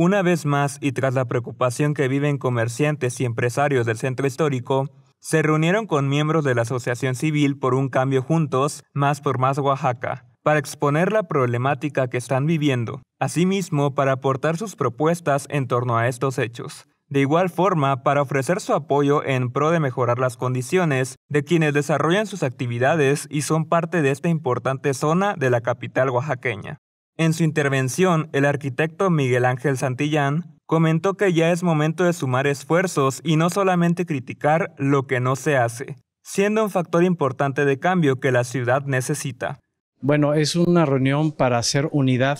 Una vez más, y tras la preocupación que viven comerciantes y empresarios del centro histórico, se reunieron con miembros de la Asociación Civil por un cambio juntos, más por más Oaxaca, para exponer la problemática que están viviendo, asimismo para aportar sus propuestas en torno a estos hechos. De igual forma, para ofrecer su apoyo en pro de mejorar las condiciones de quienes desarrollan sus actividades y son parte de esta importante zona de la capital oaxaqueña. En su intervención, el arquitecto Miguel Ángel Santillán comentó que ya es momento de sumar esfuerzos y no solamente criticar lo que no se hace, siendo un factor importante de cambio que la ciudad necesita. Bueno, es una reunión para hacer unidad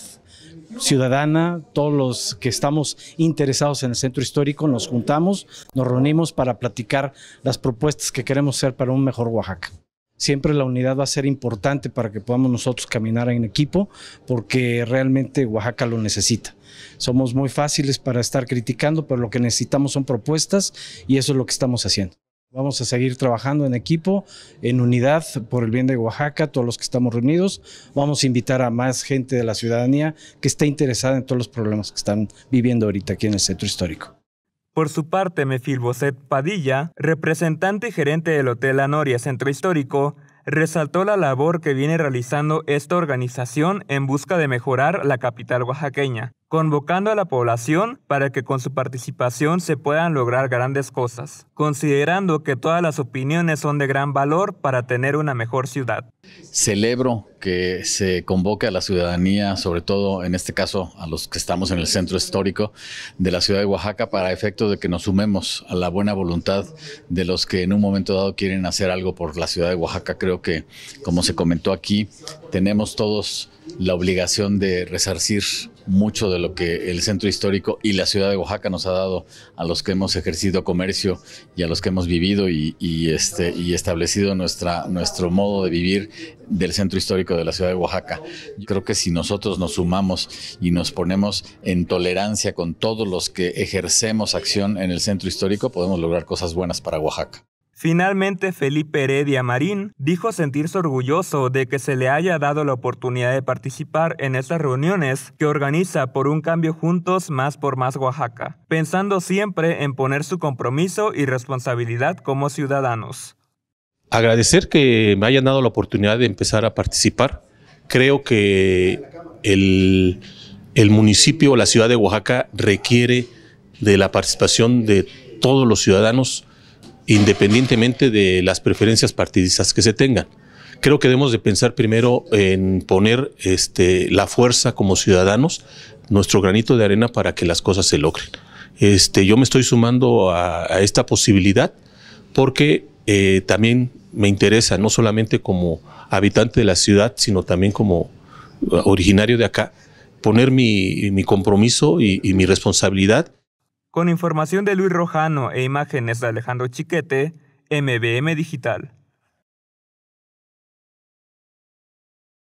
ciudadana, todos los que estamos interesados en el centro histórico nos juntamos, nos reunimos para platicar las propuestas que queremos hacer para un mejor Oaxaca. Siempre la unidad va a ser importante para que podamos nosotros caminar en equipo, porque realmente Oaxaca lo necesita. Somos muy fáciles para estar criticando, pero lo que necesitamos son propuestas y eso es lo que estamos haciendo. Vamos a seguir trabajando en equipo, en unidad, por el bien de Oaxaca, todos los que estamos reunidos. Vamos a invitar a más gente de la ciudadanía que esté interesada en todos los problemas que están viviendo ahorita aquí en el centro histórico. Por su parte, Mefil Boset Padilla, representante y gerente del Hotel Anoria Centro Histórico, resaltó la labor que viene realizando esta organización en busca de mejorar la capital oaxaqueña, convocando a la población para que con su participación se puedan lograr grandes cosas, considerando que todas las opiniones son de gran valor para tener una mejor ciudad. Celebro que se convoque a la ciudadanía, sobre todo en este caso a los que estamos en el centro histórico de la ciudad de Oaxaca, para efecto de que nos sumemos a la buena voluntad de los que en un momento dado quieren hacer algo por la ciudad de Oaxaca. Creo que, como se comentó aquí, tenemos todos la obligación de resarcir mucho de lo que el centro histórico y la ciudad de Oaxaca nos ha dado a los que hemos ejercido comercio y a los que hemos vivido y, este, y establecido nuestra, nuestro modo de vivir del centro histórico de la ciudad de Oaxaca. Yo creo que si nosotros nos sumamos y nos ponemos en tolerancia con todos los que ejercemos acción en el centro histórico, podemos lograr cosas buenas para Oaxaca. Finalmente, Felipe Heredia Marín dijo sentirse orgulloso de que se le haya dado la oportunidad de participar en estas reuniones que organiza por un cambio juntos más por más Oaxaca, pensando siempre en poner su compromiso y responsabilidad como ciudadanos. Agradecer que me hayan dado la oportunidad de empezar a participar. Creo que el, el municipio o la ciudad de Oaxaca requiere de la participación de todos los ciudadanos independientemente de las preferencias partidistas que se tengan. Creo que debemos de pensar primero en poner este, la fuerza como ciudadanos, nuestro granito de arena para que las cosas se logren. Este, yo me estoy sumando a, esta posibilidad porque eh, también me interesa, no solamente como habitante de la ciudad, sino también como uh, originario de acá, poner mi, compromiso y mi responsabilidad con información de Luis Rojano e imágenes de Alejandro Chiquete, MBM Digital.